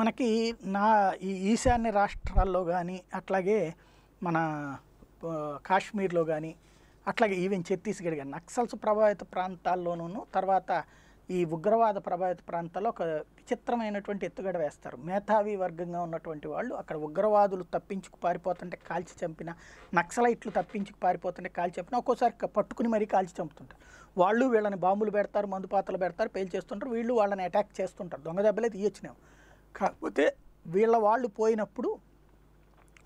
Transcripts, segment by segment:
మనకి నా ఈ ఈశాన్య రాష్ట్రాల్లో కానీ అట్లాగే మన కాశ్మీర్లో కానీ అట్లాగే ఈవెన్ ఛత్తీస్గఢ్ కానీ నక్సల్స్ ప్రభావిత ప్రాంతాల్లోనూ తర్వాత ఈ ఉగ్రవాద ప్రభావిత ప్రాంతాల్లో ఒక విచిత్రమైనటువంటి ఎత్తుగడ వేస్తారు మేధావి వర్గంగా ఉన్నటువంటి వాళ్ళు అక్కడ ఉగ్రవాదులు తప్పించుకు పారిపోతుంటే కాల్చి చంపిన నక్సలైట్లు తప్పించుకు పారిపోతుంటే కాల్చి చంపిన ఒక్కోసారి పట్టుకుని మరీ కాల్చి చంపుతుంటారు వాళ్ళు వీళ్ళని బాంబులు పెడతారు మందుపాతలు పెడతారు పేలు చేస్తుంటారు వీళ్ళు వాళ్ళని అటాక్ చేస్తుంటారు దొంగ దెబ్బలే తీయొచ్చినాము కాకపోతే వీళ్ళ వాళ్ళు పోయినప్పుడు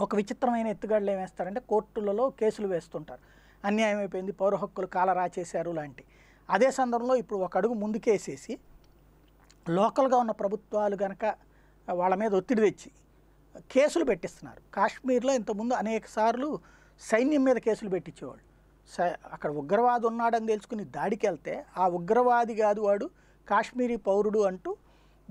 ఒక విచిత్రమైన ఎత్తుగడలు ఏమేస్తారంటే కోర్టులలో కేసులు వేస్తుంటారు అన్యాయం అయిపోయింది పౌర హక్కులు కాలరా చేశారు లాంటి అదే సందర్భంలో ఇప్పుడు ఒక అడుగు ముందుకేసేసి లోకల్గా ఉన్న ప్రభుత్వాలు కనుక వాళ్ళ మీద ఒత్తిడి తెచ్చి కేసులు పెట్టిస్తున్నారు కాశ్మీర్లో ఇంతకుముందు అనేక సార్లు సైన్యం మీద కేసులు పెట్టించేవాళ్ళు అక్కడ ఉగ్రవాది ఉన్నాడని తెలుసుకుని దాడికి వెళ్తే ఆ ఉగ్రవాది కాదు వాడు కాశ్మీరీ పౌరుడు అంటూ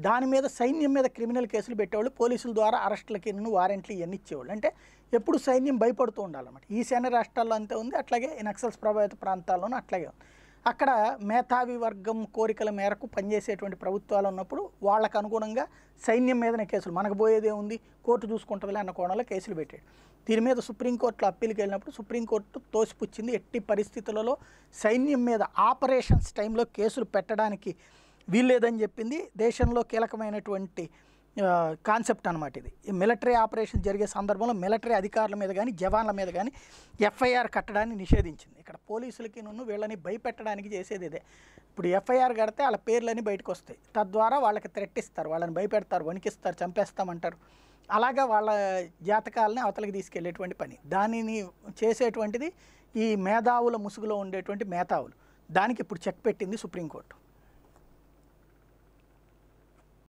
దాని మీద సైన్యం మీద క్రిమినల్ కేసులు పెట్టేవాళ్ళు పోలీసుల ద్వారా అరెస్టులకి వారెంట్లు ఇవన్నీ ఇచ్చేవాళ్ళు అంటే ఎప్పుడు సైన్యం భయపడుతూ ఉండాలన్నమాట ఈశాన్య రాష్ట్రాల్లో అంతే ఉంది అట్లాగే నక్సల్స్ ప్రభావిత ప్రాంతాల్లోనూ అట్లాగే ఉంది అక్కడ మేధావి వర్గం కోరికల మేరకు పనిచేసేటువంటి ప్రభుత్వాలు ఉన్నప్పుడు వాళ్ళకు అనుగుణంగా సైన్యం మీదనే కేసులు మనకు పోయేదే ఉంది కోర్టు చూసుకుంటుందిలే అన్న కోణంలో కేసులు పెట్టాడు దీని మీద సుప్రీంకోర్టులో అప్పీల్కి వెళ్ళినప్పుడు సుప్రీంకోర్టు తోసిపుచ్చింది ఎట్టి పరిస్థితులలో సైన్యం మీద ఆపరేషన్స్ టైంలో కేసులు పెట్టడానికి వీల్లేదని చెప్పింది దేశంలో కీలకమైనటువంటి కాన్సెప్ట్ అనమాట ఇది ఈ మిలిటరీ ఆపరేషన్ జరిగే సందర్భంలో మిలిటరీ అధికారుల మీద కానీ జవాన్ల మీద కానీ ఎఫ్ఐఆర్ కట్టడాన్ని నిషేధించింది ఇక్కడ పోలీసులకి నున్ను వీళ్ళని భయపెట్టడానికి చేసేది ఇదే ఇప్పుడు ఎఫ్ఐఆర్ కడితే వాళ్ళ పేర్లని బయటకు వస్తాయి తద్వారా వాళ్ళకి థ్రెట్టిస్తారు వాళ్ళని భయపెడతారు వణికిస్తారు చంపేస్తామంటారు అలాగా వాళ్ళ జాతకాలని అవతలకి తీసుకెళ్లేటువంటి పని దానిని చేసేటువంటిది ఈ మేధావుల ముసుగులో ఉండేటువంటి మేధావులు దానికి ఇప్పుడు చెక్ పెట్టింది సుప్రీంకోర్టు